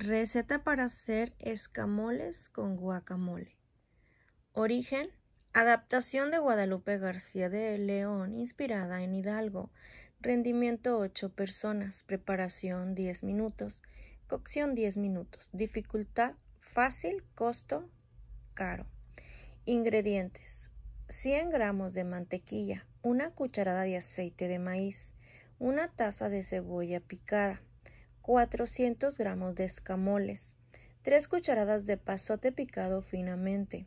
Receta para hacer escamoles con guacamole. Origen. Adaptación de Guadalupe García de León, inspirada en Hidalgo. Rendimiento 8 personas. Preparación 10 minutos. Cocción 10 minutos. Dificultad fácil. Costo caro. Ingredientes. 100 gramos de mantequilla. Una cucharada de aceite de maíz. Una taza de cebolla picada. 400 gramos de escamoles, 3 cucharadas de pasote picado finamente,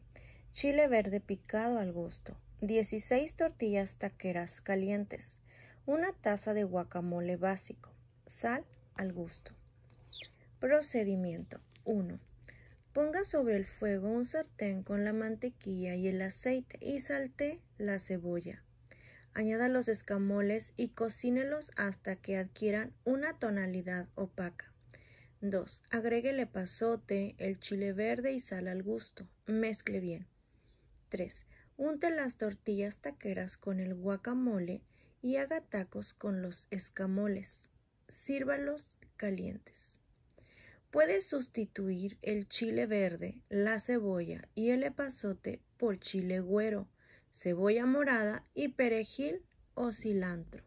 chile verde picado al gusto, 16 tortillas taqueras calientes, una taza de guacamole básico, sal al gusto. Procedimiento 1. Ponga sobre el fuego un sartén con la mantequilla y el aceite y salte la cebolla añada los escamoles y cocínelos hasta que adquieran una tonalidad opaca. 2. Agréguele pasote, el chile verde y sal al gusto. Mezcle bien. 3. Unte las tortillas taqueras con el guacamole y haga tacos con los escamoles. Sírvalos calientes. Puede sustituir el chile verde, la cebolla y el epazote por chile güero cebolla morada y perejil o cilantro.